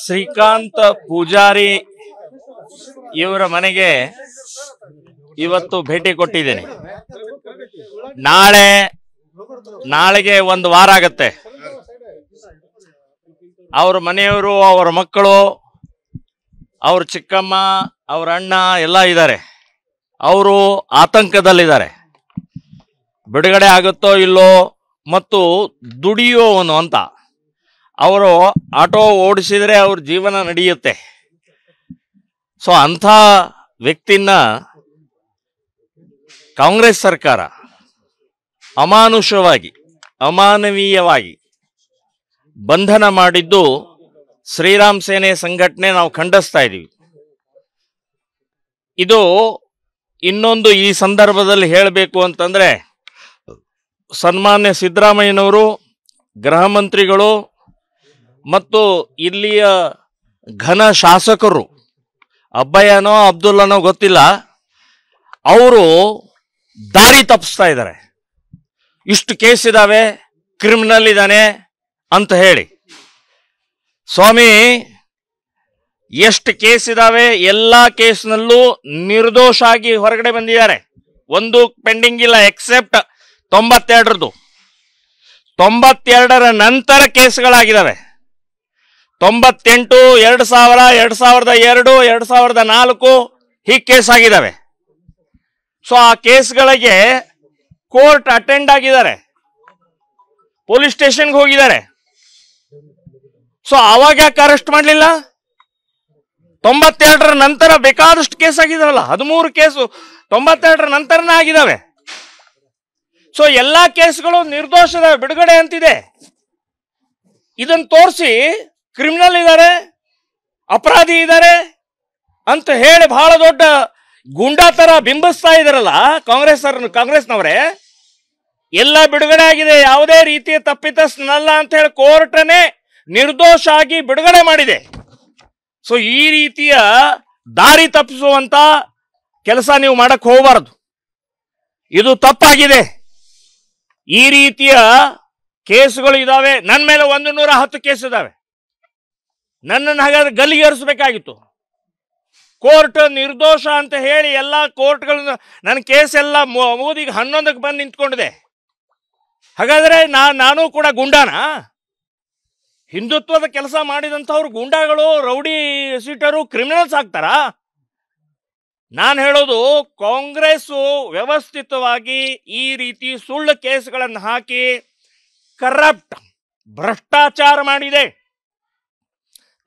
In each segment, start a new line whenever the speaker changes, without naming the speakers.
ಶ್ರೀಕಾಂತ ಪೂಜಾರಿ ಇವರ ಮನೆಗೆ ಇವತ್ತು ಭೇಟಿ ಕೊಟ್ಟಿದ್ದೇನೆ ನಾಳೆ ನಾಳೆಗೆ ಒಂದು ವಾರ ಆಗತ್ತೆ ಅವ್ರ ಮನೆಯವರು ಅವರ ಮಕ್ಕಳು ಅವ್ರ ಚಿಕ್ಕಮ್ಮ ಅವ್ರ ಅಣ್ಣ ಎಲ್ಲ ಇದ್ದಾರೆ ಅವರು ಆತಂಕದಲ್ಲಿದ್ದಾರೆ ಬಿಡುಗಡೆ ಆಗುತ್ತೋ ಇಲ್ಲೋ ಮತ್ತು ದುಡಿಯುವವನು ಅಂತ ಅವರು ಆಟೋ ಓಡಿಸಿದರೆ ಅವ್ರ ಜೀವನ ನಡೆಯುತ್ತೆ ಸೊ ಅಂಥ ವ್ಯಕ್ತಿನ ಕಾಂಗ್ರೆಸ್ ಸರ್ಕಾರ ಅಮಾನುಷವಾಗಿ ಅಮಾನವೀಯವಾಗಿ ಬಂಧನ ಮಾಡಿದ್ದು ಶ್ರೀರಾಮ್ ಸೇನೆ ಸಂಘಟನೆ ನಾವು ಖಂಡಿಸ್ತಾ ಇದ್ದೀವಿ ಇದು ಇನ್ನೊಂದು ಈ ಸಂದರ್ಭದಲ್ಲಿ ಹೇಳಬೇಕು ಅಂತಂದರೆ ಸನ್ಮಾನ್ಯ ಸಿದ್ದರಾಮಯ್ಯನವರು ಗೃಹ ಮಂತ್ರಿಗಳು ಮತ್ತು ಇಲ್ಲಿಯ ಘನ ಶಾಸಕರು ಅಬ್ಬಯ್ಯನೋ ಅಬ್ದುಲ್ಲನೋ ಗೊತ್ತಿಲ್ಲ ಅವರು ದಾರಿ ತಪ್ಪಿಸ್ತಾ ಇದ್ದಾರೆ ಇಷ್ಟು ಕೇಸ್ ಇದ್ದಾವೆ ಕ್ರಿಮಿನಲ್ ಇದ್ದಾನೆ ಅಂತ ಹೇಳಿ ಸ್ವಾಮಿ ಎಷ್ಟು ಕೇಸ್ ಇದ್ದಾವೆ ಎಲ್ಲ ಕೇಸ್ನಲ್ಲೂ ನಿರ್ದೋಷ ಆಗಿ ಹೊರಗಡೆ ಬಂದಿದ್ದಾರೆ ಒಂದು ಪೆಂಡಿಂಗ್ ಇಲ್ಲ ಎಕ್ಸೆಪ್ಟ್ ತೊಂಬತ್ತೆರಡರದು ತೊಂಬತ್ತೆರಡರ ನಂತರ ಕೇಸ್ಗಳಾಗಿದ್ದಾವೆ ತೊಂಬತ್ತೆಂಟು ಎರಡು ಸಾವಿರ ಎರಡು ಸಾವಿರದ ಎರಡು ಎರಡು ಸಾವಿರದ ನಾಲ್ಕು ಹೀಗೆ ಕೇಸ್ ಆಗಿದ್ದಾವೆ ಸೊ ಆ ಕೇಸ್ಗಳಿಗೆ ಕೋರ್ಟ್ ಅಟೆಂಡ್ ಆಗಿದ್ದಾರೆ ಪೊಲೀಸ್ ಸ್ಟೇಷನ್ಗೆ ಹೋಗಿದ್ದಾರೆ ಸೊ ಅವಾಗ ಯಾಕೆ ಅರೆಸ್ಟ್ ಮಾಡಲಿಲ್ಲ ತೊಂಬತ್ತೆರಡರ ನಂತರ ಬೇಕಾದಷ್ಟು ಕೇಸ್ ಆಗಿದಾರಲ್ಲ ಹದಿಮೂರು ಕೇಸು ತೊಂಬತ್ತೆರಡರ ನಂತರನೇ ಆಗಿದ್ದಾವೆ ಸೊ ಎಲ್ಲ ಕೇಸ್ಗಳು ನಿರ್ದೋಷದ ಬಿಡುಗಡೆ ಅಂತಿದೆ ಇದನ್ನು ತೋರಿಸಿ ಕ್ರಿಮಿನಲ್ ಇದ್ದಾರೆ ಅಪರಾಧಿ ಇದ್ದಾರೆ ಅಂತ ಹೇಳಿ ಬಹಳ ದೊಡ್ಡ ಗುಂಡಾ ತರ ಬಿಂಬಿಸ್ತಾ ಇದಾರಲ್ಲ ಕಾಂಗ್ರೆಸ್ ಕಾಂಗ್ರೆಸ್ನವರೇ ಎಲ್ಲ ಬಿಡುಗಡೆ ಆಗಿದೆ ಯಾವುದೇ ರೀತಿಯ ತಪ್ಪಿತಸ್ಥನಲ್ಲ ಅಂತ ಹೇಳಿ ಕೋರ್ಟನೇ ನಿರ್ದೋಷ ಆಗಿ ಬಿಡುಗಡೆ ಮಾಡಿದೆ ಸೊ ಈ ರೀತಿಯ ದಾರಿ ತಪ್ಪಿಸುವಂತ ಕೆಲಸ ನೀವು ಮಾಡಕ್ಕೆ ಹೋಗಬಾರದು ಇದು ತಪ್ಪಾಗಿದೆ ಈ ರೀತಿಯ ಕೇಸುಗಳು ಇದಾವೆ ನನ್ನ ಮೇಲೆ ಒಂದು ನೂರ ಹತ್ತು ಕೇಸ್ ಇದಾವೆ ನನ್ನನ್ನು ಹಾಗಾದ್ರೆ ಗಲ್ಲಿಗೆ ಕೋರ್ಟ್ ನಿರ್ದೋಷ ಅಂತ ಹೇಳಿ ಎಲ್ಲ ಕೋರ್ಟ್ಗಳನ್ನು ನನ್ನ ಕೇಸ್ ಎಲ್ಲ ಮೋದಿಗೆ ಹನ್ನೊಂದಕ್ಕೆ ಬಂದು ನಿಂತ್ಕೊಂಡಿದೆ ಹಾಗಾದ್ರೆ ನಾ ನಾನು ಕೂಡ ಗುಂಡಾನ ಹಿಂದುತ್ವದ ಕೆಲಸ ಮಾಡಿದಂಥವ್ರು ಗುಂಡಾಗಳು ರೌಡಿ ಸೀಟರು ಕ್ರಿಮಿನಲ್ಸ್ ಆಗ್ತಾರಾ ನಾನು ಹೇಳೋದು ಕಾಂಗ್ರೆಸ್ಸು ವ್ಯವಸ್ಥಿತವಾಗಿ ಈ ರೀತಿ ಸುಳ್ಳು ಕೇಸ್ಗಳನ್ನು ಹಾಕಿ ಕರಪ್ಟ್ ಭ್ರಷ್ಟಾಚಾರ ಮಾಡಿದೆ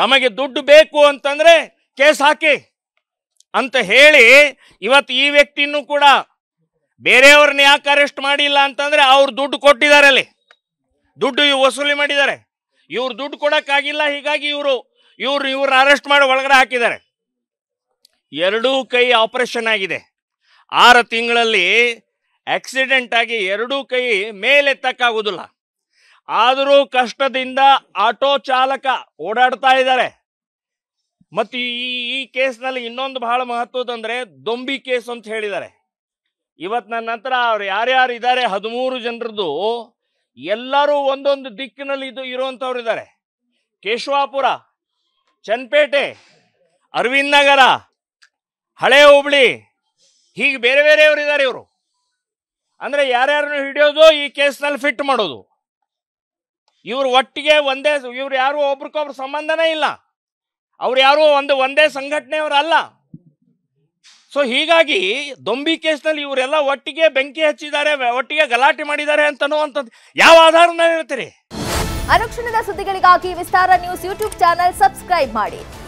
ತಮಗೆ ದುಡ್ಡು ಬೇಕು ಅಂತಂದ್ರೆ ಕೇಸ್ ಹಾಕಿ ಅಂತ ಹೇಳಿ ಇವತ್ತು ಈ ವ್ಯಕ್ತಿನೂ ಕೂಡ ಬೇರೆಯವ್ರನ್ನ ಯಾಕೆ ಅರೆಸ್ಟ್ ಮಾಡಿಲ್ಲ ಅಂತಂದ್ರೆ ಅವ್ರು ದುಡ್ಡು ಕೊಟ್ಟಿದ್ದಾರೆ ಅಲ್ಲಿ ದುಡ್ಡು ಇವ್ರು ವಸೂಲಿ ಮಾಡಿದ್ದಾರೆ ಇವ್ರು ದುಡ್ಡು ಕೊಡೋಕ್ಕಾಗಿಲ್ಲ ಹೀಗಾಗಿ ಇವರು ಇವ್ರು ಇವ್ರನ್ನ ಅರೆಸ್ಟ್ ಮಾಡಿ ಒಳಗಡೆ ಹಾಕಿದ್ದಾರೆ ಎರಡೂ ಕೈ ಆಪರೇಷನ್ ಆಗಿದೆ ಆರು ತಿಂಗಳಲ್ಲಿ ಆಕ್ಸಿಡೆಂಟ್ ಆಗಿ ಎರಡೂ ಕೈ ಮೇಲೆತ್ತಕ್ಕಾಗೋದಿಲ್ಲ ಆದರೂ ಕಷ್ಟದಿಂದ ಆಟೋ ಚಾಲಕ ಓಡಾಡ್ತಾ ಇದ್ದಾರೆ ಮತ್ತು ಈ ಈ ಕೇಸ್ನಲ್ಲಿ ಇನ್ನೊಂದು ಬಹಳ ಮಹತ್ವದಂದರೆ ದೊಂಬಿ ಕೇಸ್ ಅಂತ ಹೇಳಿದ್ದಾರೆ ಇವತ್ತು ನನ್ನ ನಂತರ ಅವ್ರು ಯಾರ್ಯಾರು ಇದ್ದಾರೆ ಹದಿಮೂರು ಜನರದ್ದು ಎಲ್ಲರೂ ಒಂದೊಂದು ದಿಕ್ಕಿನಲ್ಲಿ ಇದು ಇರುವಂಥವ್ರು ಇದ್ದಾರೆ ಕೇಶವಾಪುರ ಚನ್ನಪೇಟೆ ಅರವಿಂದ್ ನಗರ ಹಳೆ ಹೋಬಳಿ ಹೀಗೆ ಬೇರೆ ಬೇರೆಯವರು ಇದ್ದಾರೆ ಇವರು ಅಂದರೆ ಯಾರ್ಯಾರನ್ನು ಹಿಡಿಯೋದು ಈ ಕೇಸ್ನಲ್ಲಿ ಫಿಟ್ ಮಾಡೋದು ಇವರು ಒಟ್ಟಿಗೆ ಒಂದೇ ಇವ್ರು ಯಾರು ಒಬ್ರಿಗೊಬ್ರು ಸಂಬಂಧನೇ ಇಲ್ಲ ಅವ್ರು ಯಾರು ಒಂದು ಒಂದೇ ಅಲ್ಲ ಸೊ ಹೀಗಾಗಿ ದೊಂಬಿ ಕೇಸ್ನಲ್ಲಿ ಇವರೆಲ್ಲ ಒಟ್ಟಿಗೆ ಬೆಂಕಿ ಹಚ್ಚಿದ್ದಾರೆ ಒಟ್ಟಿಗೆ ಗಲಾಟೆ ಮಾಡಿದ್ದಾರೆ ಅಂತನೋ ಅಂತ ಯಾವ ಆಧಾರನ ಹೇಳ್ತೀರಿ ಅನುಕ್ಷಣದ ಸುದ್ದಿಗಳಿಗಾಗಿ Vistara news YouTube channel subscribe ಮಾಡಿ